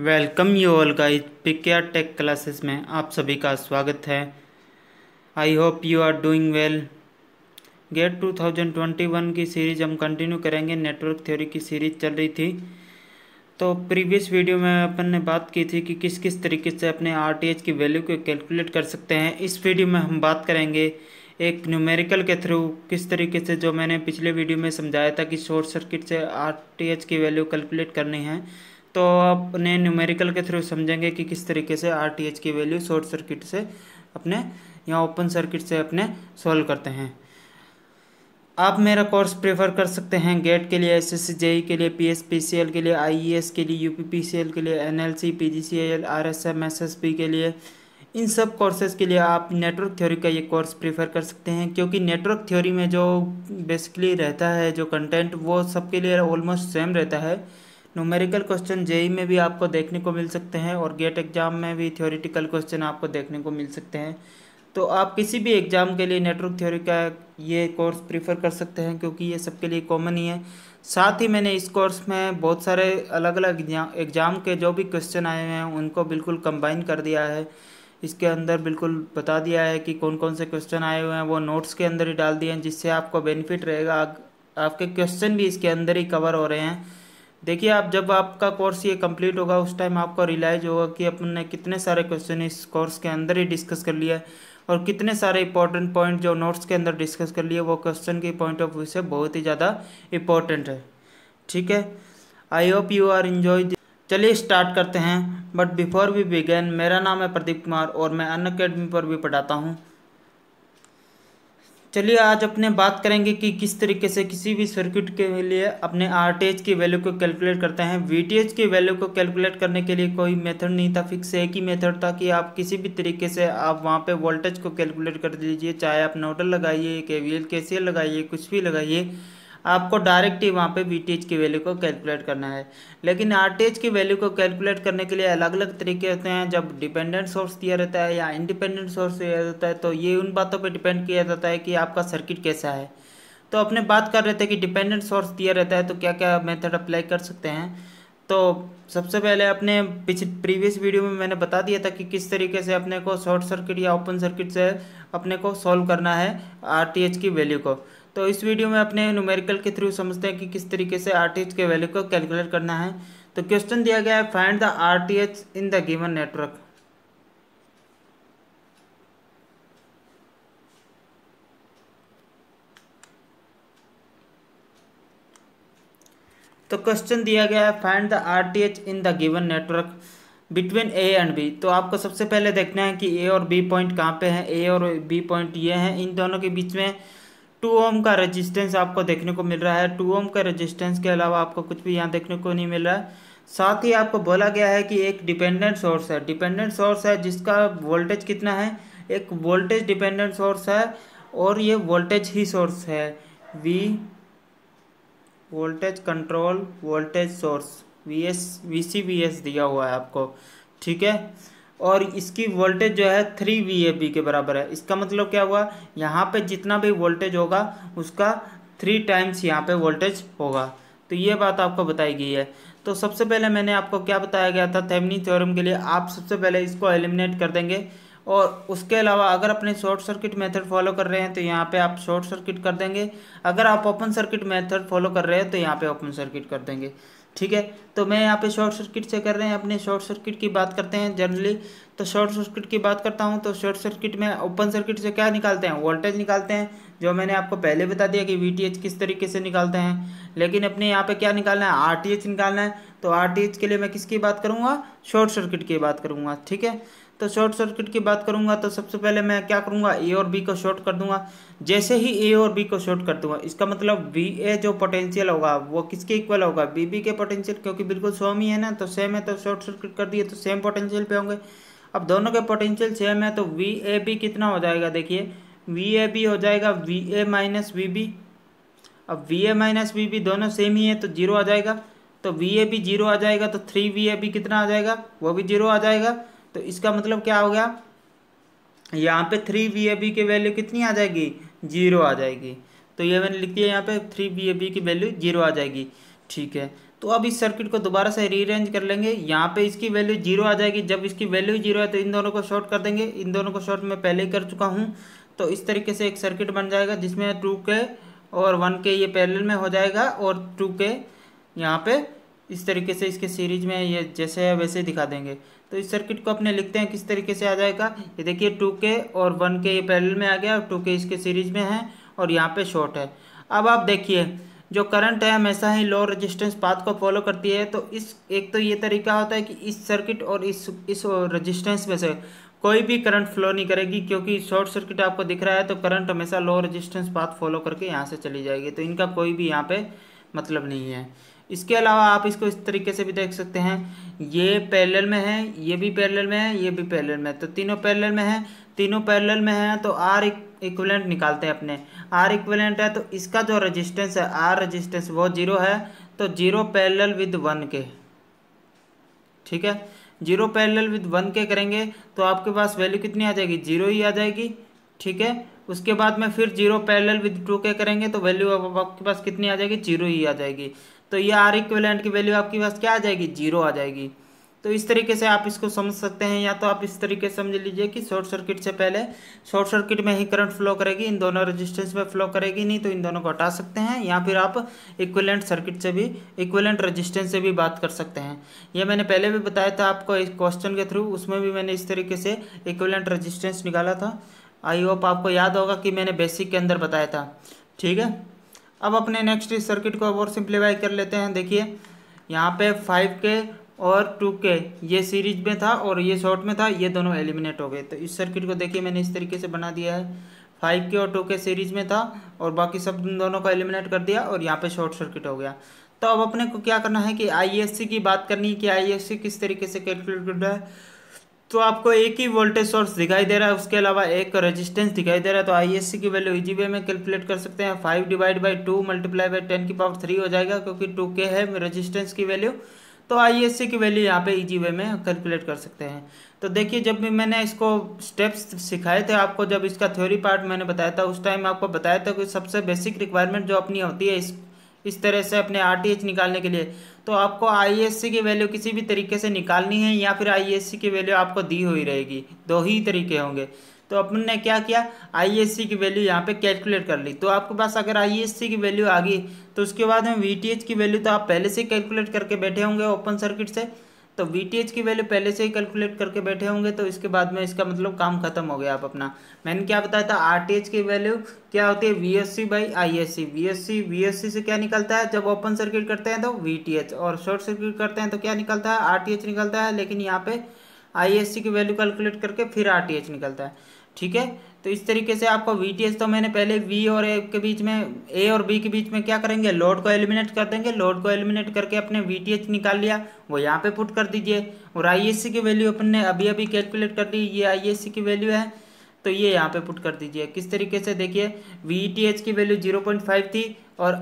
welcome you all guys पिकिया tech classes में आप सभी का स्वागत है I hope you are doing well GATE 2021 की सीरीज हम कंटिन्यू करेंगे नेटवर्क थ्योरी की सीरीज चल रही थी तो प्रीवियस वीडियो में अपन ने बात की थी कि किस किस तरीके से अपने आर की वैल्यू को कैलकुलेट कर सकते हैं इस वीडियो में हम बात करेंगे एक न्यूमेरिकल के थ्रू किस तरीके से जो मैंने पिछले वीडियो में समझाया था कि शॉर्ट सर्किट से आर की वैल्यू कैलकुलेट करनी है तो अपने न्यूमेरिकल के थ्रू समझेंगे कि किस तरीके से आर टी एच की वैल्यू शॉर्ट सर्किट से अपने या ओपन सर्किट से अपने सॉल्व करते हैं आप मेरा कोर्स प्रेफर कर सकते हैं गेट के लिए एस एस जेई के लिए P S P C L के लिए आई ई एस के लिए U P P C L के लिए N L C P G C L R S M S S P के लिए इन सब कोर्सेज़ के लिए आप नेटवर्क थ्योरी का ये कोर्स प्रीफर कर सकते हैं क्योंकि नेटवर्क थ्योरी में जो बेसिकली रहता है जो कंटेंट वो सबके लिए ऑलमोस्ट सेम रहता है न्यूमेरिकल क्वेश्चन जेई में भी आपको देखने को मिल सकते हैं और गेट एग्ज़ाम e में भी थ्योरिटिकल क्वेश्चन आपको देखने को मिल सकते हैं तो आप किसी भी एग्ज़ाम के लिए नेटवर्क थ्योरी का ये कोर्स प्रीफर कर सकते हैं क्योंकि ये सबके लिए कॉमन ही है साथ ही मैंने इस कोर्स में बहुत सारे अलग अलग एग्ज़ाम के जो भी क्वेश्चन आए हुए हैं उनको बिल्कुल कंबाइन कर दिया है इसके अंदर बिल्कुल बता दिया है कि कौन कौन से क्वेश्चन आए हुए हैं वो नोट्स के अंदर ही डाल दिए हैं जिससे आपको बेनिफिट रहेगा आपके क्वेश्चन भी इसके अंदर ही कवर हो रहे हैं देखिए आप जब आपका कोर्स ये कंप्लीट होगा उस टाइम आपको रिलाइज़ होगा कि अपन ने कितने सारे क्वेश्चन इस कोर्स के अंदर ही डिस्कस कर लिया है और कितने सारे इंपॉर्टेंट पॉइंट जो नोट्स के अंदर डिस्कस कर लिए वो क्वेश्चन के पॉइंट ऑफ व्यू से बहुत ही ज़्यादा इंपॉर्टेंट है ठीक है I hope you are enjoy चलिए स्टार्ट करते हैं बट बिफोर वी बिगेन मेरा नाम है प्रदीप कुमार और मैं अन अकेडमी पर भी पढ़ाता हूँ चलिए आज अपने बात करेंगे कि किस तरीके से किसी भी सर्किट के लिए अपने आर की वैल्यू को कैलकुलेट करते हैं वी की वैल्यू को कैलकुलेट करने के लिए कोई मेथड नहीं था फिक्स एक ही मेथड था कि आप किसी भी तरीके से आप वहाँ पे वोल्टेज को कैलकुलेट कर लीजिए चाहे आप नोटल लगाइए के वी लगाइए कुछ भी लगाइए आपको डायरेक्ट ही वहाँ पे वी की वैल्यू को कैलकुलेट करना है लेकिन आर की वैल्यू को कैलकुलेट करने के लिए अलग अलग तरीके होते हैं जब डिपेंडेंट सोर्स दिया रहता है या इंडिपेंडेंट सोर्स दिया जाता है तो ये उन बातों पर डिपेंड किया जाता है कि आपका सर्किट कैसा है तो अपने बात कर रहे थे कि डिपेंडेंट सोर्स दिया रहता है तो क्या क्या मेथड अप्लाई कर सकते हैं तो सबसे पहले अपने पिछले प्रीवियस वीडियो में मैंने बता दिया था कि किस तरीके से अपने को शॉर्ट सर्किट या ओपन सर्किट से अपने को सॉल्व करना है आर की वैल्यू को तो इस वीडियो में अपने न्यूमेरिकल के थ्रू समझते हैं कि किस तरीके से आर के वैल्यू को कैलकुलेट करना है तो क्वेश्चन दिया गया है find the R in the given network तो क्वेश्चन दिया गया है find the R T H in the given network between A and B तो आपको सबसे पहले देखना है कि ए और बी पॉइंट कहाँ पे हैं ए और बी पॉइंट ये हैं इन दोनों के बीच में टू ओम का रेजिस्टेंस आपको देखने को मिल रहा है टू ओम के रेजिस्टेंस के अलावा आपको कुछ भी यहाँ देखने को नहीं मिल रहा है साथ ही आपको बोला गया है कि एक डिपेंडेंट सोर्स है डिपेंडेंट सोर्स है जिसका वोल्टेज कितना है एक वोल्टेज डिपेंडेंट सोर्स है और ये वोल्टेज ही सोर्स है V voltage control voltage source V S V C V S दिया हुआ है आपको ठीक है और इसकी वोल्टेज जो है थ्री वी ए बी के बराबर है इसका मतलब क्या हुआ यहाँ पे जितना भी वोल्टेज होगा उसका थ्री टाइम्स यहाँ पे वोल्टेज होगा तो ये बात आपको बताई गई है तो सबसे पहले मैंने आपको क्या बताया गया था थेमनी थ्योरम के लिए आप सबसे पहले इसको एलिमिनेट कर देंगे और उसके अलावा अगर अपने शॉर्ट सर्किट मेथड फॉलो कर रहे हैं तो यहाँ पे आप शॉर्ट सर्किट कर देंगे अगर आप ओपन सर्किट मेथड फॉलो कर रहे हैं तो यहाँ पे ओपन सर्किट कर देंगे ठीक है तो मैं यहाँ पे शॉर्ट सर्किट से कर रहे हैं अपने शॉर्ट सर्किट की बात करते हैं जनरली तो शॉर्ट सर्किट की बात करता हूँ तो शॉर्ट सर्किट में ओपन सर्किट से क्या निकालते हैं वोल्टेज निकालते हैं जो मैंने आपको पहले बता दिया कि वी किस तरीके से निकालते हैं लेकिन अपने यहाँ पे क्या निकालना है आर निकालना है तो आर के लिए मैं किसकी बात करूँगा शॉर्ट सर्किट की बात करूँगा ठीक है तो शॉर्ट सर्किट की बात करूंगा तो सबसे पहले मैं क्या करूंगा ए और बी को शॉर्ट कर दूंगा जैसे ही ए और बी को शॉर्ट कर दूंगा इसका मतलब वी ए जो पोटेंशियल होगा वो किसके इक्वल होगा बी बी के पोटेंशियल क्योंकि बिल्कुल सेम ही है ना तो सेम है तो शॉर्ट सर्किट कर दिए तो सेम पोटेंशियल पे होंगे अब दोनों के पोटेंशियल सेम है तो वी ए बी कितना हो जाएगा देखिए वी ए बी हो जाएगा V A minus V B अब V A minus V B दोनों सेम ही है तो जीरो आ जाएगा तो वी ए बी जीरो आ जाएगा तो थ्री वी ए बी कितना आ जाएगा वो भी जीरो आ जाएगा तो इसका मतलब क्या हो गया यहाँ पे थ्री वी ए बी की वैल्यू कितनी आ जाएगी जीरो आ जाएगी तो ये मैंने लिख दिया यहाँ पे थ्री वी ए बी की वैल्यू जीरो आ जाएगी ठीक है तो अब इस सर्किट को दोबारा से रीअरेंज कर लेंगे यहाँ पे इसकी वैल्यू जीरो आ जाएगी जब इसकी वैल्यू जीरो है तो इन दोनों को शॉर्ट कर देंगे इन दोनों को शॉर्ट मैं पहले ही कर चुका हूँ तो इस तरीके से एक सर्किट बन जाएगा जिसमें टू के और वन के ये पैरेलल में हो जाएगा और टू के यहाँ पे इस तरीके से इसके सीरीज में ये जैसे है वैसे दिखा देंगे तो इस सर्किट को अपने लिखते हैं किस तरीके से आ जाएगा ये देखिए टू के और वन के ये पैरेलल में आ गया और टू के इसके सीरीज में है और यहाँ पे शॉर्ट है अब आप देखिए जो करंट है हमेशा ही लो रेजिस्टेंस पाथ को फॉलो करती है तो इस एक तो ये तरीका होता है कि इस सर्किट और इस इस रजिस्टेंस में से कोई भी करंट फ्लो नहीं करेगी क्योंकि शॉर्ट सर्किट आपको दिख रहा है तो करंट हमेशा लो रजिस्टेंस पाथ फॉलो करके यहाँ से चली जाएगी तो इनका कोई भी यहाँ पे मतलब नहीं है इसके अलावा आप इसको इस तरीके से भी देख सकते हैं ये पैरेलल में है ये भी पैरेलल में है ये भी पैरेलल में है तो तीनों पैरेलल में है तीनों पैरेलल में है तो आर इक्वलेंट निकालते हैं अपने आर इक्वलेंट है तो इसका जो रजिस्टेंस है आर रेजिस्टेंस वो जीरो है तो जीरो पैरेलल विद वन के ठीक है जीरो पैरेलल विद वन के करेंगे तो आपके पास वैल्यू कितनी आ जाएगी जीरो ही आ जाएगी ठीक है उसके बाद में फिर जीरो पैरेलल विद टू के करेंगे तो वैल्यू आपके पास कितनी आ जाएगी जीरो ही आ जाएगी तो ये आर इक्विवेलेंट की वैल्यू आपके पास क्या आ जाएगी जीरो आ जाएगी तो इस तरीके से आप इसको समझ सकते हैं या तो आप इस तरीके से समझ लीजिए कि शॉर्ट सर्किट से पहले शॉर्ट सर्किट में ही करंट फ्लो करेगी इन दोनों रेजिस्टेंस में फ्लो करेगी नहीं तो इन दोनों को हटा सकते हैं या फिर आप इक्विलेंट सर्किट से भी इक्विलेंट रेजिस्टेंस से भी बात कर सकते हैं ये मैंने पहले भी बताया था आपको इस क्वेश्चन के थ्रू उसमें भी मैंने इस तरीके से इक्विलेंट रजिस्टेंस निकाला था आई होप आपको याद होगा कि मैंने बेसिक के अंदर बताया था ठीक है अब अपने नेक्स्ट इस सर्किट को अब और सिंप्लीफाई कर लेते हैं देखिए यहाँ पे फाइव के और टू के ये सीरीज में था और ये शॉर्ट में था ये दोनों एलिमिनेट हो गए तो इस सर्किट को देखिए मैंने इस तरीके से बना दिया है फाइव के और टू के सीरीज में था और बाकी सब दोनों को एलिमिनेट कर दिया और यहाँ पे शॉर्ट सर्किट हो गया तो अब अपने को क्या करना है कि आई की बात करनी है कि आई किस तरीके से कैलकुलेट रहा है तो आपको एक ही वोल्टेज सोर्स दिखाई दे रहा है उसके अलावा एक रेजिस्टेंस दिखाई दे रहा है तो आईएससी की वैल्यू इजी वे में कैलकुलेट कर सकते हैं five divide by two multiply by ten की पावर थ्री हो जाएगा क्योंकि टू के है रेजिस्टेंस की वैल्यू तो आईएससी की वैल्यू यहाँ पे इजी वे में कैलकुलेट कर सकते हैं तो देखिए जब भी मैंने इसको स्टेप्स सिखाए थे आपको जब इसका थ्योरी पार्ट मैंने बताया था उस टाइम आपको बताया था कि सबसे बेसिक रिक्वायरमेंट जो अपनी होती है इस इस तरह से अपने आर निकालने के लिए तो आपको आई की वैल्यू किसी भी तरीके से निकालनी है या फिर आई की वैल्यू आपको दी हुई रहेगी दो ही तरीके होंगे तो अपन ने क्या किया आई की वैल्यू यहाँ पे कैलकुलेट कर ली तो आपके पास अगर आई की वैल्यू आ गई तो उसके बाद में वी की वैल्यू तो आप पहले से कैलकुलेट करके बैठे होंगे ओपन सर्किट से तो वी की वैल्यू पहले से ही कैलकुलेट करके बैठे होंगे तो इसके बाद में इसका मतलब काम खत्म हो गया आप अपना मैंने क्या बताया था आर की वैल्यू क्या होती है V S C by I S C V S C V S C से क्या निकलता है जब ओपन सर्किट करते हैं तो वी टी एच और शॉर्ट सर्किट करते हैं तो क्या निकलता है आर टी एच निकलता है लेकिन यहाँ पे आई एस सी की वैल्यू कैलकुलेट करके फिर आर टी एच निकलता है ठीक है तो इस तरीके से आपको वी तो मैंने पहले वी और ए के बीच में ए और बी के बीच में क्या करेंगे लोड को एलिमिनेट कर देंगे लोड को एलिमिनेट करके अपने वी निकाल लिया वो यहाँ पे पुट कर दीजिए और आई की वैल्यू अपन ने अभी अभी कैलकुलेट कर दी ये आई की वैल्यू है तो ये यहाँ पे पुट कर दीजिए किस तरीके से देखिए वी की वैल्यू जीरो पॉइंट फाइव थी और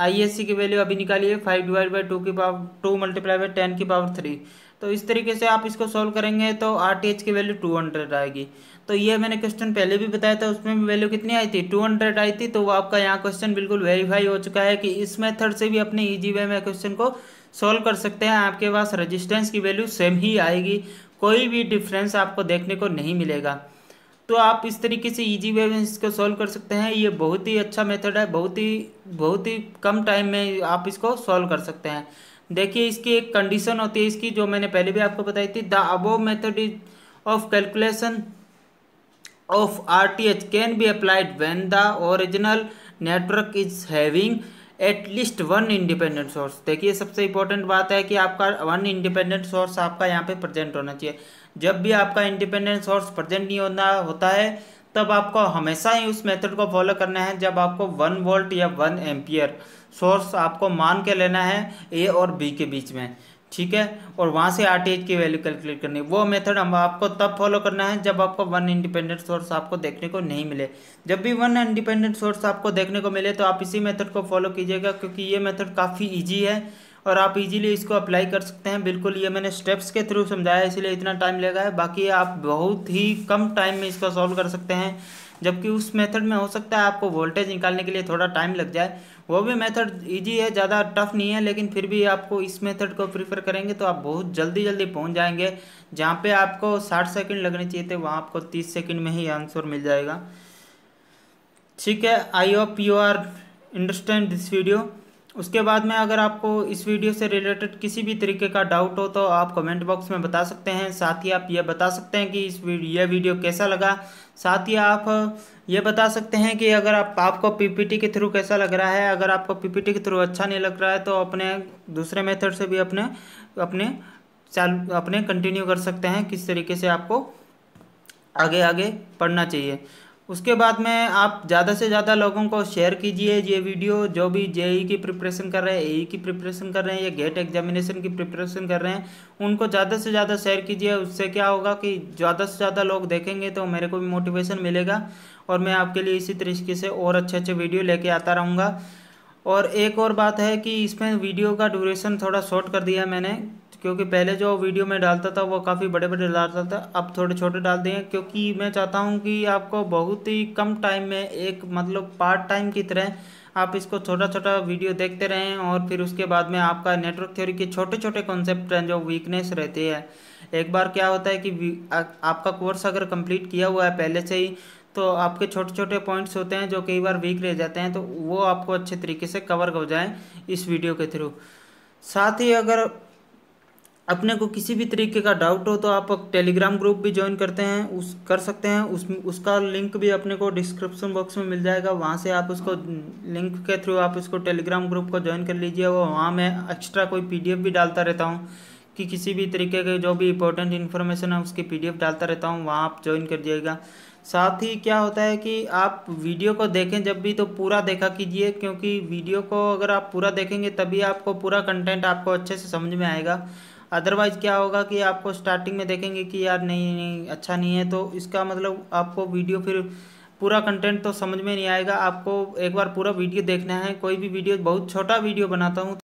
आई की वैल्यू अभी निकालिए फाइव डिवाइड बाई टू की power two multiply by ten की पावर थ्री तो इस तरीके से आप इसको सॉल्व करेंगे तो आर की वैल्यू टू हंड्रेड आएगी तो ये मैंने क्वेश्चन पहले भी बताया था उसमें वैल्यू कितनी आई थी टू हंड्रेड आई थी तो वो आपका यहाँ क्वेश्चन बिल्कुल वेरीफाई हो चुका है कि इस मेथड से भी अपने ईजी वे में क्वेश्चन को सॉल्व कर सकते हैं आपके पास रजिस्टेंस की वैल्यू सेम ही आएगी कोई भी डिफरेंस आपको देखने को नहीं मिलेगा तो आप इस तरीके से ईजी वे में इसको सॉल्व कर सकते हैं ये बहुत ही अच्छा मेथड है बहुत ही बहुत ही कम टाइम में आप इसको सॉल्व कर सकते हैं देखिए इसकी एक कंडीशन होती है इसकी जो मैंने पहले भी आपको बताई थी the above method is of calculation of R T H can be applied when the original network is having at least one independent source देखिए सबसे इंपॉर्टेंट बात है कि आपका वन इंडिपेंडेंट सोर्स आपका यहाँ पे प्रेजेंट होना चाहिए जब भी आपका इंडिपेंडेंट सोर्स प्रेजेंट नहीं होना होता है तब आपको हमेशा ही उस मेथड को फॉलो करना है जब आपको वन वोल्ट या वन एम्पियर सोर्स आपको मान के लेना है ए और बी के बीच में ठीक है और वहाँ से आर की वैल्यू कैलकुलेट करनी है वो मेथड हम आपको तब फॉलो करना है जब आपको वन इंडिपेंडेंट सोर्स आपको देखने को नहीं मिले जब भी वन इंडिपेंडेंट सोर्स आपको देखने को मिले तो आप इसी मेथड को फॉलो कीजिएगा क्योंकि ये मेथड काफ़ी ईजी है और आप इजीली इसको अप्लाई कर सकते हैं बिल्कुल ये मैंने स्टेप्स के थ्रू समझाया इसलिए इतना टाइम लगा है बाकी आप बहुत ही कम टाइम में इसको सॉल्व कर सकते हैं जबकि उस मेथड में हो सकता है आपको वोल्टेज निकालने के लिए थोड़ा टाइम लग जाए वो भी मेथड इजी है ज़्यादा टफ नहीं है लेकिन फिर भी आपको इस मेथड को प्रीफर करेंगे तो आप बहुत जल्दी जल्दी पहुंच जाएंगे जहाँ पे आपको साठ सेकंड लगने चाहिए थे वहाँ आपको तीस सेकंड में ही आंसर मिल जाएगा ठीक है I hope you are understand this video उसके बाद में अगर आपको इस वीडियो से रिलेटेड किसी भी तरीके का डाउट हो तो आप कमेंट बॉक्स में बता सकते हैं साथ ही आप ये बता सकते हैं कि इस वीडियो, यह वीडियो कैसा लगा साथ ही आप ये बता सकते हैं कि अगर आप आपको पीपीटी के थ्रू कैसा लग रहा है अगर आपको पीपीटी के थ्रू अच्छा नहीं लग रहा है तो अपने दूसरे मेथड से भी अपने अपने चालू अपने कंटिन्यू कर सकते हैं किस तरीके से आपको आगे आगे पढ़ना चाहिए उसके बाद में आप ज़्यादा से ज़्यादा लोगों को शेयर कीजिए ये वीडियो जो भी जे e e की प्रिपरेशन कर रहे हैं ए e की प्रिपरेशन कर रहे हैं या गेट एग्जामिनेशन की प्रिपरेशन कर रहे हैं उनको ज़्यादा से ज़्यादा शेयर कीजिए उससे क्या होगा कि ज़्यादा से ज़्यादा लोग देखेंगे तो मेरे को भी मोटिवेशन मिलेगा और मैं आपके लिए इसी तरीके से और अच्छे अच्छे वीडियो लेके आता रहूँगा और एक और बात है कि इसमें वीडियो का ड्यूरेशन थोड़ा शॉर्ट कर दिया मैंने क्योंकि पहले जो वीडियो में डालता था वो काफ़ी बड़े बड़े डालता था अब थोड़े छोटे डाल दिए क्योंकि मैं चाहता हूँ कि आपको बहुत ही कम टाइम में एक मतलब पार्ट टाइम की तरह आप इसको छोटा छोटा वीडियो देखते रहें और फिर उसके बाद में आपका नेटवर्क थ्योरी के छोटे छोटे कॉन्सेप्ट जो वीकनेस रहती है एक बार क्या होता है कि आपका कोर्स अगर कंप्लीट किया हुआ है पहले से ही तो आपके छोटे छोटे पॉइंट्स होते हैं जो कई बार वीक रह जाते हैं तो वो आपको अच्छे तरीके से कवर हो जाए इस वीडियो के थ्रू साथ ही अगर अपने को किसी भी तरीके का डाउट हो तो आप टेलीग्राम ग्रुप भी ज्वाइन करते हैं उस कर सकते हैं उस उसका लिंक भी अपने को डिस्क्रिप्शन बॉक्स में मिल जाएगा वहाँ से आप उसको लिंक के थ्रू आप उसको टेलीग्राम ग्रुप को ज्वाइन कर लीजिए वो वहाँ मैं एक्स्ट्रा कोई पीडीएफ भी डालता रहता हूँ कि किसी भी तरीके के जो भी इंपॉर्टेंट इन्फॉर्मेशन है उसकी पी डालता रहता हूँ वहाँ आप ज्वाइन कर दिएगा साथ ही क्या होता है कि आप वीडियो को देखें जब भी तो पूरा देखा कीजिए क्योंकि वीडियो को अगर आप पूरा देखेंगे तभी आपको पूरा कंटेंट आपको अच्छे से समझ में आएगा अदरवाइज़ क्या होगा कि आपको स्टार्टिंग में देखेंगे कि यार नहीं नहीं अच्छा नहीं है तो इसका मतलब आपको वीडियो फिर पूरा कंटेंट तो समझ में नहीं आएगा आपको एक बार पूरा वीडियो देखना है कोई भी वीडियो बहुत छोटा वीडियो बनाता हूँ